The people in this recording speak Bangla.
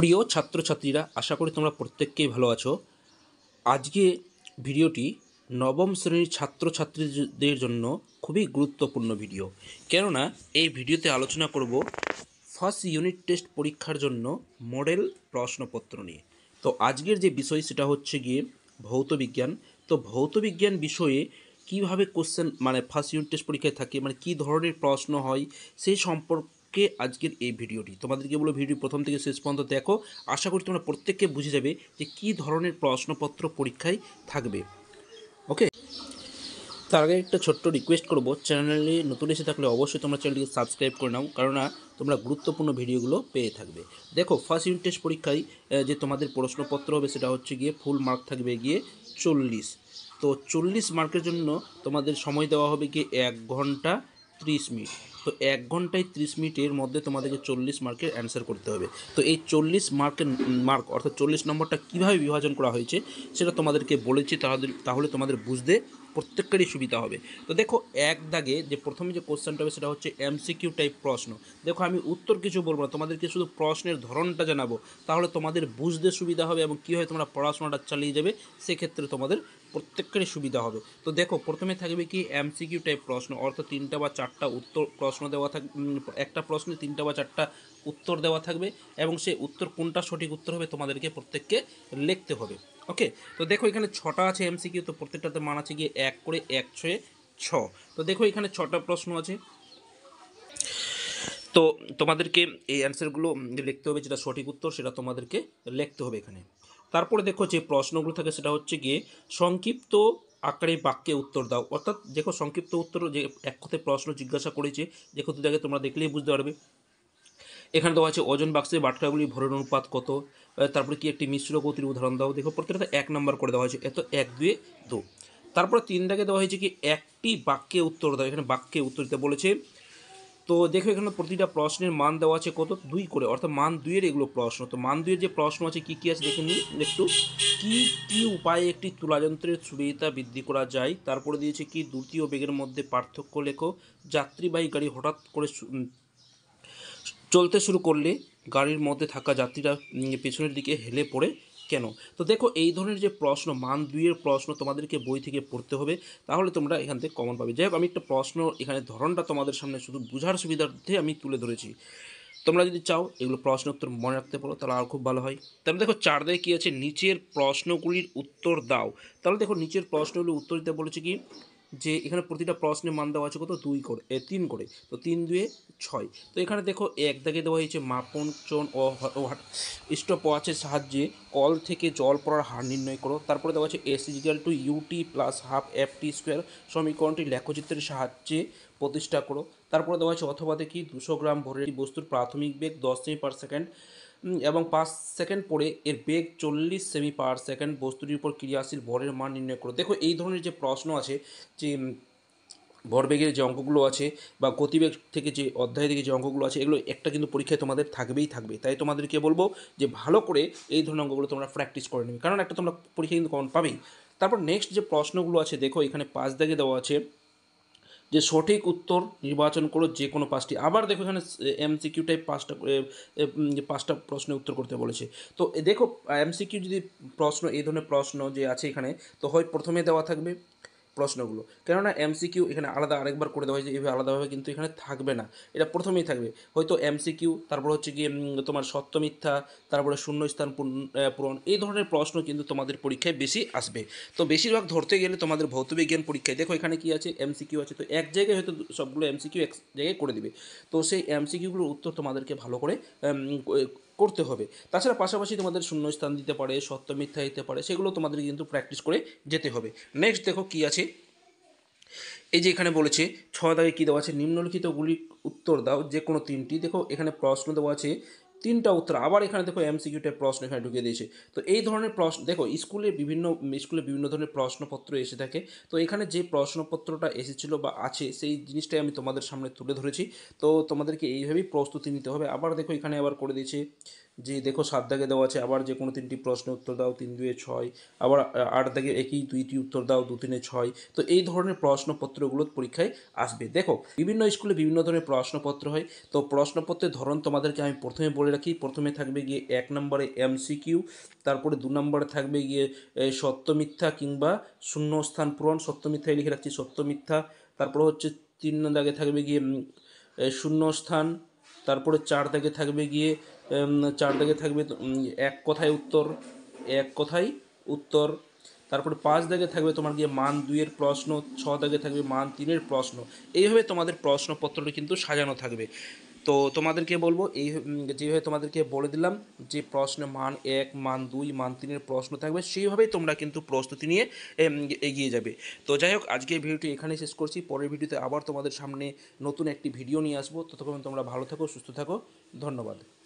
প্রিয় ছাত্রছাত্রীরা আশা করি তোমরা প্রত্যেককেই ভালো আছো আজকে ভিডিওটি নবম শ্রেণীর ছাত্রছাত্রীদের জন্য খুবই গুরুত্বপূর্ণ ভিডিও কেননা এই ভিডিওতে আলোচনা করব ফার্স্ট ইউনিট টেস্ট পরীক্ষার জন্য মডেল প্রশ্নপত্র নিয়ে তো আজকের যে বিষয় সেটা হচ্ছে গিয়ে ভৌত বিজ্ঞান তো ভৌত বিজ্ঞান বিষয়ে কিভাবে কোশ্চেন মানে ফার্স্ট ইউনিট টেস্ট পরীক্ষায় থাকে মানে কি ধরনের প্রশ্ন হয় সেই সম্পর্ক আজকে আজকের এই ভিডিওটি তোমাদেরকে বলো ভিডিও প্রথম থেকে শেষ পর্যন্ত দেখো আশা করি তোমরা প্রত্যেককে বুঝে যাবে যে কি ধরনের প্রশ্নপত্র পরীক্ষায় থাকবে ওকে তার আগে একটা ছোট্ট রিকোয়েস্ট করবো চ্যানেলে নতুন এসে থাকলে অবশ্যই তোমরা চ্যানেলটিকে সাবস্ক্রাইব করে নাও কেননা তোমরা গুরুত্বপূর্ণ ভিডিওগুলো পেয়ে থাকবে দেখো ফার্স্ট ইউনিট টেস্ট পরীক্ষায় যে তোমাদের প্রশ্নপত্র হবে সেটা হচ্ছে গিয়ে ফুল মার্ক থাকবে গিয়ে চল্লিশ তো চল্লিশ মার্কের জন্য তোমাদের সময় দেওয়া হবে গিয়ে এক ঘন্টা ত্রিশ মিনিট তো এক ঘন্টায় ত্রিশ মিনিটের মধ্যে তোমাদেরকে চল্লিশ মার্কের অ্যান্সার করতে হবে তো এই চল্লিশ মার্কের মার্ক অর্থাৎ চল্লিশ নম্বরটা কীভাবে বিভাজন করা হয়েছে সেটা তোমাদেরকে বলেছি তাহলে তোমাদের বুঝতে প্রত্যেকটারই সুবিধা হবে তো দেখো এক দাগে যে প্রথমে যে কোশ্চেনটা হবে সেটা হচ্ছে এমসিকিউ টাইপ প্রশ্ন দেখো আমি উত্তর কিছু বলবো না তোমাদেরকে শুধু প্রশ্নের ধরনটা জানাবো তাহলে তোমাদের বুঝতে সুবিধা হবে এবং কীভাবে তোমরা পড়াশোনাটা চালিয়ে যাবে সেক্ষেত্রে তোমাদের প্রত্যেকেরই সুবিধা হবে তো দেখো প্রথমে থাকবে কি এমসিকিউ টাইপ প্রশ্ন অর্থাৎ তিনটা বা চারটা উত্তর প্রশ্ন দেওয়া থাক একটা প্রশ্নে তিনটা বা চারটা উত্তর দেওয়া থাকবে এবং সে উত্তর কোনটা সঠিক উত্তর হবে তোমাদেরকে প্রত্যেককে লিখতে হবে ওকে তো দেখো এখানে ছটা আছে এমসিকিউ তো প্রত্যেকটাতে মান আছে গিয়ে এক করে এক ছয়ে ছ তো দেখো এখানে ছটা প্রশ্ন আছে তো তোমাদেরকে এই অ্যান্সারগুলো লিখতে হবে যেটা সঠিক উত্তর সেটা তোমাদেরকে লিখতে হবে এখানে তারপরে দেখো যে প্রশ্নগুলো থাকে সেটা হচ্ছে গিয়ে সংক্ষিপ্ত আকারে বাক্যে উত্তর দাও অর্থাৎ দেখো সংক্ষিপ্ত উত্তর যে এক কথায় প্রশ্ন জিজ্ঞাসা করেছে দেখো দেখে তোমরা দেখলেই বুঝতে পারবে এখানে দেওয়া আছে ওজন বাক্সে বাটখারাগুলি ভরের অনুপাত কত তারপরে কি একটি মিশ্র গতির উদাহরণ দাও দেখো প্রত্যেকটা এক নম্বর করে দেওয়া হয়েছে এত এক দুয়ে দু তারপরে তিন দাগে দেওয়া হয়েছে কি একটি বাক্যে উত্তর দাও এখানে বাক্যে উত্তর দিতে বলেছে তো দেখো এখানে প্রতিটা প্রশ্নের মান দেওয়া আছে কত দুই করে অর্থাৎ মান দুইয়ের এগুলো প্রশ্ন তো মান দুইয়ের যে প্রশ্ন আছে কী কী আছে দেখে নিই একটু কী কী উপায়ে একটি তুলাযন্ত্রের সুবিধা বৃদ্ধি করা যায় তারপরে দিয়েছে কি দ্বিতীয় বেগের মধ্যে পার্থক্য লেখো যাত্রীবাহী গাড়ি হঠাৎ করে চলতে শুরু করলে গাড়ির মধ্যে থাকা যাত্রীরা পেছনের দিকে হেলে পড়ে কেন তো দেখো এই ধরনের যে প্রশ্ন মান দুইয়ের প্রশ্ন তোমাদেরকে বই থেকে পড়তে হবে তাহলে তোমরা এখান থেকে কমন পাবে যাই হোক আমি একটা প্রশ্ন এখানে ধরনটা তোমাদের সামনে শুধু বোঝার সুবিধার্থে আমি তুলে ধরেছি তোমরা যদি চাও এগুলো প্রশ্ন উত্তর মনে রাখতে পারো তাহলে আরও খুব ভালো হয় তাহলে দেখো চার দায় কী আছে নিচের প্রশ্নগুলির উত্তর দাও তাহলে দেখো নিচের প্রশ্নগুলির উত্তর দিতে বলেছে কি যে এখানে প্রতিটা প্রশ্নের মান দেওয়া আছে কত দুই করে এ তিন করে তো তিন দুয়ে ছয় তো এখানে দেখো এক দাগে দেওয়া হয়েছে মাপন চন ও স্টপ ওয়াচের সাহায্যে কল থেকে জল পড়ার হার নির্ণয় করো তারপরে দেওয়া আছে s equal to u t plus half f t square সমীকরণটি লেখচিত্রের সাহায্যে প্রতিষ্ঠা করো তারপরে দেওয়া আছে অথবা দেখি দুশো গ্রাম ভরের বস্তুর প্রাথমিক বেগ দশ সেমি পার সেকেন্ড এবং পাঁচ সেকেন্ড পরে এর বেগ চল্লিশ সেমি পার সেকেন্ড বস্তুটির উপর ক্রিয়াশীল ভরের মান নির্ণয় করো দেখো এই ধরনের যে প্রশ্ন আছে যে ভরবেগের যে অঙ্কগুলো আছে বা গতিবেগ থেকে যে অধ্যায় থেকে যে অঙ্কগুলো আছে এগুলো একটা কিন্তু পরীক্ষায় তোমাদের থাকবেই থাকবে তাই তোমাদেরকে বলবো যে ভালো করে এই ধরনের অঙ্কগুলো তোমরা প্র্যাকটিস করে নেবে কারণ একটা তোমরা পরীক্ষা কিন্তু কমন পাবেই তারপর নেক্সট যে প্রশ্নগুলো আছে দেখো এখানে পাঁচ দাগে দেওয়া আছে যে সঠিক উত্তর নির্বাচন করো যে কোনো পাঁচটি আবার দেখো এখানে এমসিকিউ টাইপ পাঁচটা পাঁচটা প্রশ্নের উত্তর করতে বলেছে তো দেখো এমসিকিউ যদি প্রশ্ন এই ধরনের প্রশ্ন যে আছে এখানে তো হয় প্রথমে দেওয়া থাকবে প্রশ্নগুলো কেননা এমসিকিউ এখানে আলাদা আরেকবার করে দেওয়া হয়েছে এভাবে আলাদাভাবে কিন্তু এখানে থাকবে না এটা প্রথমেই থাকবে হয়তো এমসিকিউ তারপর হচ্ছে গিয়ে তোমার সত্য মিথ্যা তারপরে শূন্যস্থান পূরণ এই ধরনের প্রশ্ন কিন্তু তোমাদের পরীক্ষায় বেশি আসবে তো বেশিরভাগ ধরতে গেলে তোমাদের ভৌতবিজ্ঞান পরীক্ষায় দেখো এখানে কি আছে এমসিকিউ আছে তো এক জায়গায় হয়তো সবগুলো এমসিকিউ এক জায়গায় করে দিবে তো সেই এমসিকিউগুলোর উত্তর তোমাদেরকে ভালো করে করতে হবে তাছাড়া পাশাপাশি তোমাদের শূন্যস্থান দিতে পারে সত্য মিথ্যা দিতে পারে সেগুলো তোমাদের কিন্তু প্র্যাকটিস করে যেতে হবে নেক্সট দেখো কী আছে এই যে এখানে বলেছে ছ দাগে কী দেওয়া আছে নিম্নলিখিতগুলি উত্তর দাও যে কোনো তিনটি দেখো এখানে প্রশ্ন দেওয়া আছে তিনটা উত্তর আবার এখানে দেখো এমসিকিউটের প্রশ্ন এখানে ঢুকিয়ে দিয়েছে তো এই ধরনের প্রশ্ন দেখো স্কুলে বিভিন্ন স্কুলে বিভিন্ন ধরনের প্রশ্নপত্র এসে থাকে তো এখানে যে প্রশ্নপত্রটা এসেছিলো বা আছে সেই জিনিসটাই আমি তোমাদের সামনে তুলে ধরেছি তো তোমাদেরকে এইভাবেই প্রস্তুতি নিতে হবে আবার দেখো এখানে আবার করে দিয়েছে যে দেখো সাত দাগে দেওয়া আছে আবার যে কোনো তিনটি প্রশ্ন উত্তর দাও তিন দুয়ে ছয় আবার আট দাগে একই দুইটি উত্তর দাও দু তিনে ছয় তো এই ধরনের প্রশ্নপত্রগুলো পরীক্ষায় আসবে দেখো বিভিন্ন স্কুলে বিভিন্ন ধরনের প্রশ্নপত্র হয় তো প্রশ্নপত্রের ধরন তোমাদেরকে আমি প্রথমে বলে রাখি প্রথমে থাকবে গিয়ে এক নম্বরে এমসিকিউ তারপরে দু নম্বরে থাকবে গিয়ে সত্য মিথ্যা কিংবা শূন্যস্থান পূরণ সত্য মিথ্যায় লিখে রাখছি সত্য মিথ্যা তারপর হচ্ছে তিন দাগে থাকবে গিয়ে শূন্যস্থান তারপরে চার দাগে থাকবে গিয়ে চার দাগে থাকবে এক কথায় উত্তর এক কথায় উত্তর তারপরে পাঁচ দাগে থাকবে তোমার গিয়ে মান দুইয়ের প্রশ্ন ছ দাগে থাকবে মান তিনের প্রশ্ন এইভাবে তোমাদের প্রশ্নপত্রটি কিন্তু সাজানো থাকবে তো তোমাদেরকে বলবো এই যেভাবে তোমাদেরকে বলে দিলাম যে প্রশ্ন মান এক মান দুই মান তিনের প্রশ্ন থাকবে সেইভাবেই তোমরা কিন্তু প্রস্তুতি নিয়ে এগিয়ে যাবে তো যাই হোক আজকে ভিডিওটি এখানে শেষ করছি পরের ভিডিওতে আবার তোমাদের সামনে নতুন একটি ভিডিও নিয়ে আসবো ততক্ষণ তোমরা ভালো থাকো সুস্থ থাকো ধন্যবাদ